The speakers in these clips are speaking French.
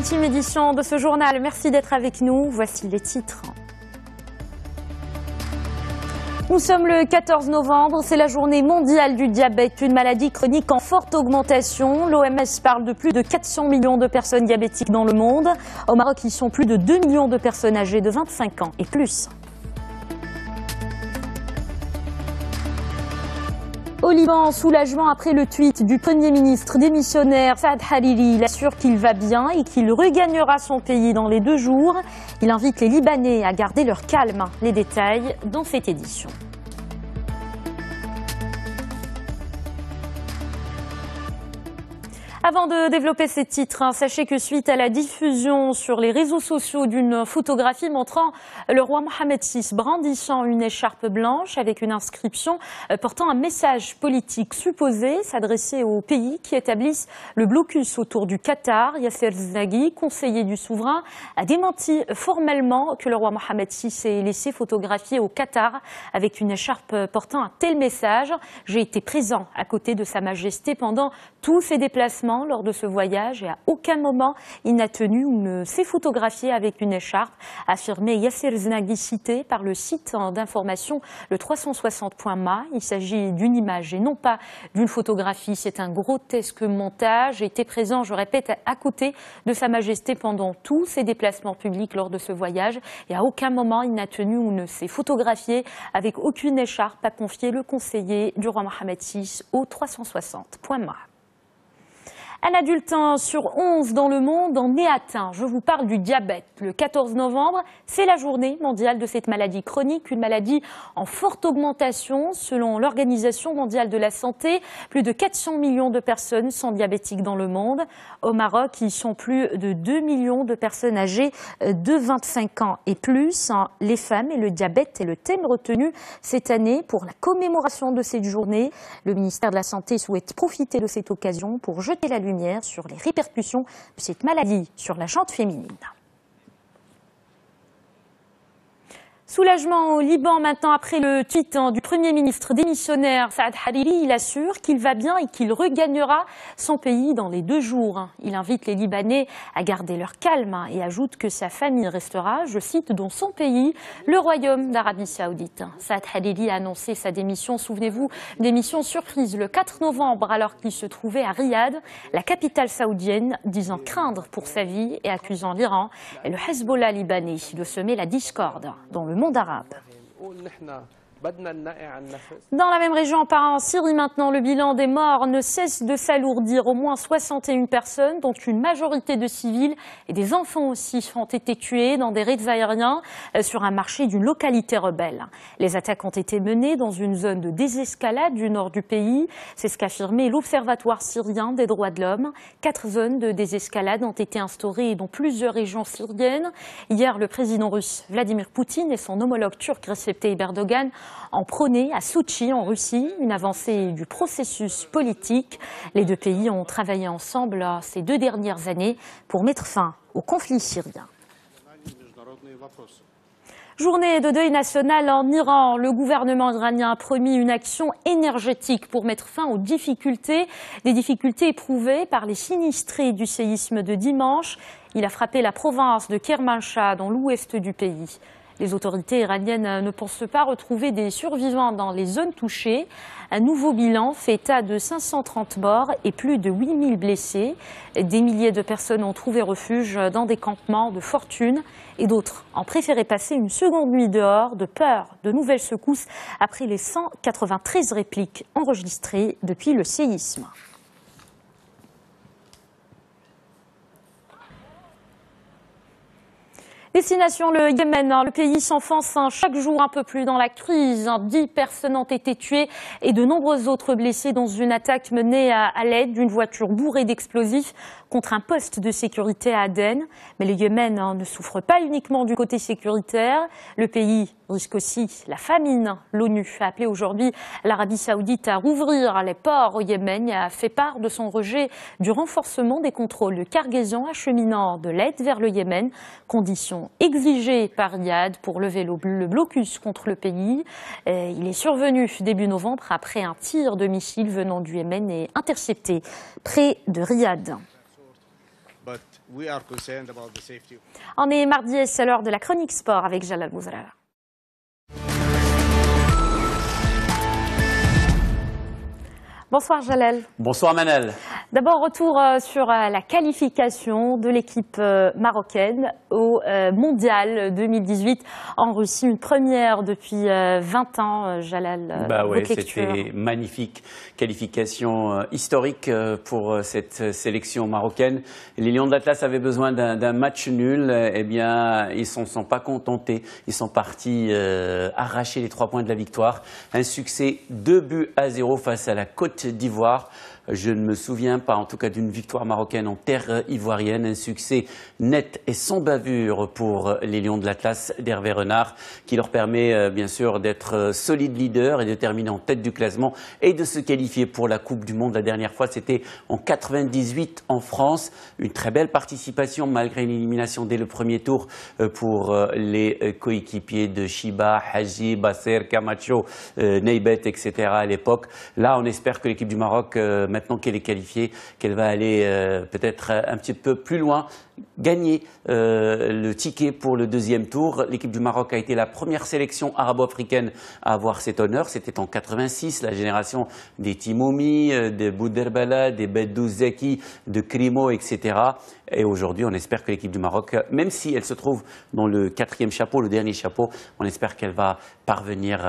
Ultime édition de ce journal. Merci d'être avec nous. Voici les titres. Nous sommes le 14 novembre, c'est la journée mondiale du diabète, une maladie chronique en forte augmentation. L'OMS parle de plus de 400 millions de personnes diabétiques dans le monde. Au Maroc, ils sont plus de 2 millions de personnes âgées de 25 ans et plus. Au Liban, soulagement après le tweet du Premier ministre démissionnaire Saad Hariri. Il assure qu'il va bien et qu'il regagnera son pays dans les deux jours. Il invite les Libanais à garder leur calme. Les détails dans cette édition. Avant de développer ces titres, hein, sachez que suite à la diffusion sur les réseaux sociaux d'une photographie montrant le roi Mohamed VI brandissant une écharpe blanche avec une inscription euh, portant un message politique supposé s'adresser aux pays qui établissent le blocus autour du Qatar, Yasser Zaghi, conseiller du souverain, a démenti formellement que le roi Mohamed VI s'est laissé photographier au Qatar avec une écharpe portant un tel message. J'ai été présent à côté de Sa Majesté pendant tous ses déplacements lors de ce voyage et à aucun moment il n'a tenu ou ne s'est photographié avec une écharpe, affirmé Yasser Znagi cité par le site d'information le 360.ma. Il s'agit d'une image et non pas d'une photographie. C'est un grotesque montage. J'ai été présent, je répète, à côté de Sa Majesté pendant tous ses déplacements publics lors de ce voyage et à aucun moment il n'a tenu ou ne s'est photographié avec aucune écharpe, a confié le conseiller du roi Mohamed VI au 360.ma. Un adultin sur 11 dans le monde en est atteint. Je vous parle du diabète. Le 14 novembre, c'est la journée mondiale de cette maladie chronique, une maladie en forte augmentation. Selon l'Organisation mondiale de la santé, plus de 400 millions de personnes sont diabétiques dans le monde. Au Maroc, ils sont plus de 2 millions de personnes âgées de 25 ans et plus. Hein, les femmes et le diabète est le thème retenu cette année pour la commémoration de cette journée. Le ministère de la Santé souhaite profiter de cette occasion pour jeter la lumière sur les répercussions de cette maladie sur la chante féminine. Soulagement au Liban maintenant après le tweet du Premier ministre démissionnaire Saad Hariri. Il assure qu'il va bien et qu'il regagnera son pays dans les deux jours. Il invite les Libanais à garder leur calme et ajoute que sa famille restera, je cite, dans son pays, le royaume d'Arabie saoudite. Saad Hariri a annoncé sa démission, souvenez-vous, démission surprise le 4 novembre alors qu'il se trouvait à Riyad, la capitale saoudienne, disant craindre pour sa vie et accusant l'Iran et le Hezbollah libanais de semer la discorde مضاعف. نقول نحن Dans la même région, en Syrie maintenant. Le bilan des morts ne cesse de s'alourdir. Au moins 61 personnes, dont une majorité de civils et des enfants aussi, ont été tués dans des raids aériens euh, sur un marché d'une localité rebelle. Les attaques ont été menées dans une zone de désescalade du nord du pays. C'est ce qu'affirmait l'Observatoire syrien des droits de l'homme. Quatre zones de désescalade ont été instaurées dans plusieurs régions syriennes. Hier, le président russe Vladimir Poutine et son homologue turc Recep Tayyip Erdogan en prôné à Sochi, en Russie, une avancée du processus politique. Les deux pays ont travaillé ensemble euh, ces deux dernières années pour mettre fin au conflit syrien. Journée de deuil national en Iran. Le gouvernement iranien a promis une action énergétique pour mettre fin aux difficultés, des difficultés éprouvées par les sinistrés du séisme de dimanche. Il a frappé la province de Kermanshah, dans l'ouest du pays. Les autorités iraniennes ne pensent pas retrouver des survivants dans les zones touchées. Un nouveau bilan fait état de 530 morts et plus de 8000 blessés. Des milliers de personnes ont trouvé refuge dans des campements de fortune et d'autres ont préféré passer une seconde nuit dehors de peur de nouvelles secousses après les 193 répliques enregistrées depuis le séisme. Destination le Yémen, hein. le pays s'enfonce hein, chaque jour un peu plus dans la crise. Hein. Dix personnes ont été tuées et de nombreuses autres blessées dans une attaque menée à l'aide d'une voiture bourrée d'explosifs contre un poste de sécurité à Aden. Mais le Yémen hein, ne souffre pas uniquement du côté sécuritaire. Le pays risque aussi la famine. L'ONU a appelé aujourd'hui l'Arabie saoudite à rouvrir les ports au Yémen et a fait part de son rejet du renforcement des contrôles de cargaison acheminant de l'aide vers le Yémen, condition exigée par Riyad pour lever le blocus contre le pays. il est survenu début novembre après un tir de missile venant du Yémen et intercepté près de Riyad. On est mardi et c'est l'heure de la chronique sport avec Jalal Bouzala. Bonsoir Jalal. Bonsoir Manel. D'abord, retour euh, sur euh, la qualification de l'équipe euh, marocaine au Mondial 2018 en Russie. Une première depuis 20 ans, Jalal. Bah ouais, c'était magnifique. Qualification historique pour cette sélection marocaine. Les Lions de l'Atlas avaient besoin d'un match nul. Eh bien, ils ne s'en sont pas contentés. Ils sont partis arracher les trois points de la victoire. Un succès 2 buts à zéro face à la Côte d'Ivoire. Je ne me souviens pas, en tout cas, d'une victoire marocaine en terre ivoirienne. Un succès net et sans bavure pour les Lions de l'Atlas d'Hervé Renard, qui leur permet, euh, bien sûr, d'être euh, solide leader et de terminer en tête du classement et de se qualifier pour la Coupe du Monde. La dernière fois, c'était en 98 en France. Une très belle participation, malgré une élimination dès le premier tour euh, pour les coéquipiers de Shiba, Haji, Basser, Camacho, Neybet, etc. à l'époque. Là, on espère que l'équipe du Maroc, maintenant qu'elle est qualifiée, qu'elle va aller euh, peut-être euh, un petit peu plus loin, gagner euh, le ticket pour le deuxième tour. L'équipe du Maroc a été la première sélection arabo-africaine à avoir cet honneur. C'était en 86, la génération des Timoumi, des Bouderbala, des Bedouzaki, de Krimo, etc. Et aujourd'hui, on espère que l'équipe du Maroc, même si elle se trouve dans le quatrième chapeau, le dernier chapeau, on espère qu'elle va parvenir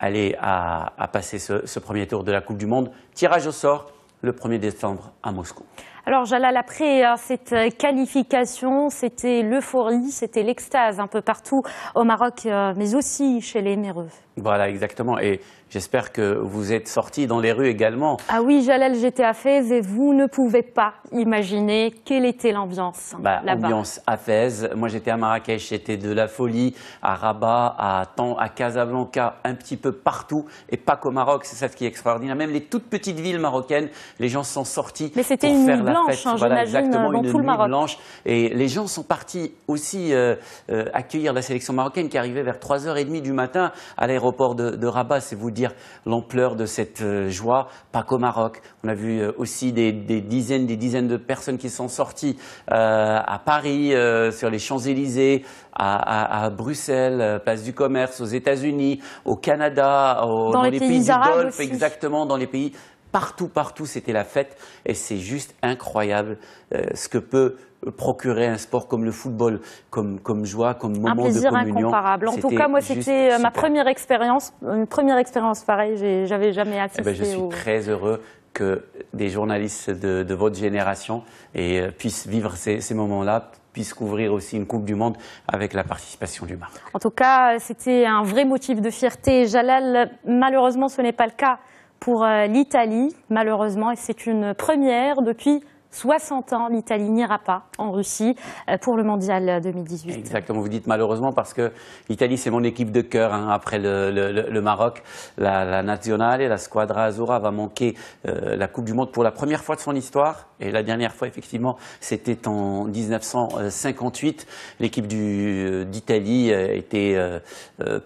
aller à, passer ce premier tour de la Coupe du Monde. Tirage au sort le 1er décembre à Moscou. Alors Jalal, après euh, cette euh, qualification, c'était l'euphorie, c'était l'extase un peu partout au Maroc, euh, mais aussi chez les Méreux. Voilà, exactement. Et j'espère que vous êtes sortis dans les rues également. Ah oui, Jalal, j'étais à Fès et vous ne pouvez pas imaginer quelle était l'ambiance bah, là-bas. Ambiance à Fès. Moi, j'étais à Marrakech, c'était de la folie, à Rabat, à à Casablanca, un petit peu partout, et pas qu'au Maroc, c'est ça qui est extraordinaire. Même les toutes petites villes marocaines, les gens sont sortis Mais c'était faire la blanche, hein, voilà, exactement, dans une tout le Maroc. blanche. Et les gens sont partis aussi euh, euh, accueillir la sélection marocaine qui arrivait vers 3h30 du matin à l'aéroport l'aéroport de, de, Rabat, c'est vous dire l'ampleur de cette euh, joie, pas qu'au Maroc. On a vu euh, aussi des, dizaines, des dizaines de personnes qui sont sorties euh, à Paris, sur les Champs-Élysées, à, Bruxelles, place du commerce, aux États-Unis, au Canada, dans, les, pays, pays du Golfe, exactement, dans les pays Partout, partout, c'était la fête et c'est juste incroyable euh, ce que peut procurer un sport comme le football, comme, comme joie, comme moment de communion. Un plaisir incomparable. En tout cas, moi, c'était euh, ma première expérience, une première expérience pareille. J'avais jamais eh ben, assisté. je suis très heureux que des journalistes de, votre génération euh, puissent vivre ces, ces moments-là, puissent couvrir aussi une Coupe du Monde avec la participation du Maroc. En tout cas, c'était un vrai motif de fierté. Jalal, malheureusement, ce n'est pas le cas pour euh, l'Italie, malheureusement, et c'est une première depuis 60 ans, l'Italie n'ira pas en Russie euh, pour le Mondial 2018. Euh, Exactement, vous dites malheureusement parce que l'Italie, c'est mon équipe de cœur. Hein, après le, Maroc, la, la Nazionale, la Squadra Azzurra va manquer euh, la Coupe du Monde pour la première fois de son histoire. Et la dernière fois, effectivement, c'était en 1958. L'équipe d'Italie était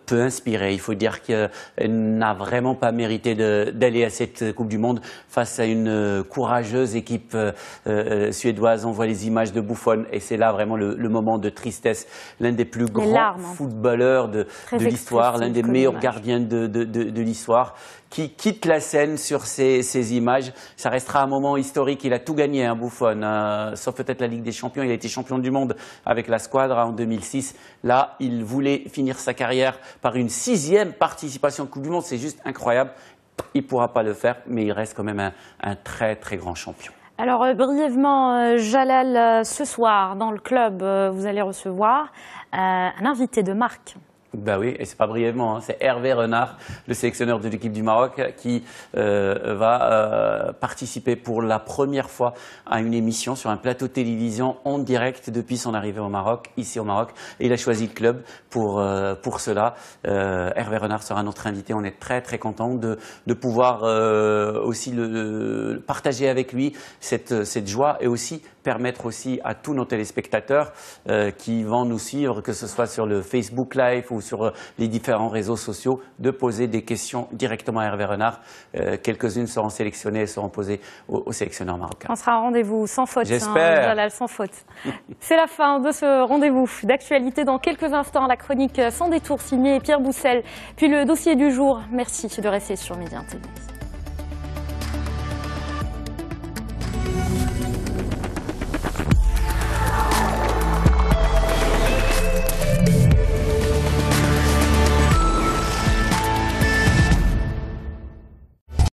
peu inspirée. Il faut dire qu'elle n'a vraiment pas mérité d'aller à cette Coupe du Monde face à une courageuse équipe. Euh, euh, suédoise. On voit les images de Buffon et c'est là vraiment le, moment de tristesse. L'un des plus grands footballeurs de, l'histoire, l'un des meilleurs gardiens de, l'histoire, qui quitte la scène sur ces, images. Ça restera un moment historique. Il a tout gagné, un hein, Buffon, hein. sauf peut-être la Ligue des Champions. Il a été champion du monde avec la Squadra en 2006. Là, il voulait finir sa carrière par une sixième participation au Coupe du Monde. C'est juste incroyable. Il ne pourra pas le faire, mais il reste quand même un très très grand champion. Alors euh, brièvement, euh, Jalal, euh, ce soir dans le club, vous allez recevoir un invité de marque. Ben oui, et c'est pas brièvement, hein, c'est Hervé Renard, le sélectionneur de l'équipe du Maroc, qui euh, va euh, participer pour la première fois à une émission sur un plateau télévision en direct depuis son arrivée au Maroc, ici au Maroc. Et il a choisi le club pour, euh, pour cela. Hervé Renard sera notre invité. On est très très content de, de pouvoir aussi le, partager avec lui cette, cette joie et aussi permettre aussi à tous nos téléspectateurs qui vont nous suivre, que ce soit sur le Facebook Live ou sur euh, les différents réseaux sociaux de poser des questions directement à Hervé Renard. Euh, quelques-unes seront sélectionnées et seront posées aux, sélectionneur sélectionneurs marocains. On sera un rendez-vous sans faute. Hein, J'espère. sans faute. C'est la fin de ce rendez-vous d'actualité. Dans quelques instants, la chronique sans détour signée Pierre Boussel, puis le dossier du jour. Merci de rester sur Média Intelligence.